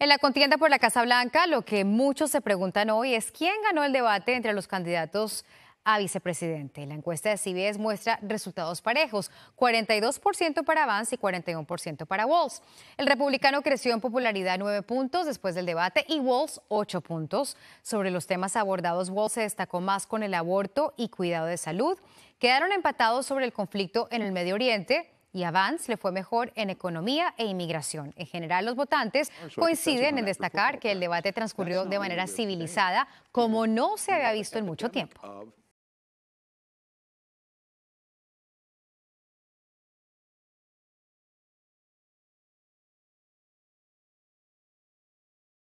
En la contienda por la Casa Blanca, lo que muchos se preguntan hoy es quién ganó el debate entre los candidatos a vicepresidente. La encuesta de CBS muestra resultados parejos, 42% para Vance y 41% para Walls. El republicano creció en popularidad nueve puntos después del debate y Walls ocho puntos. Sobre los temas abordados, Walls se destacó más con el aborto y cuidado de salud. Quedaron empatados sobre el conflicto en el Medio Oriente y a le fue mejor en economía e inmigración. En general, los votantes ah, coinciden en destacar que el debate transcurrió de manera civilizada, como no se había visto en mucho tiempo.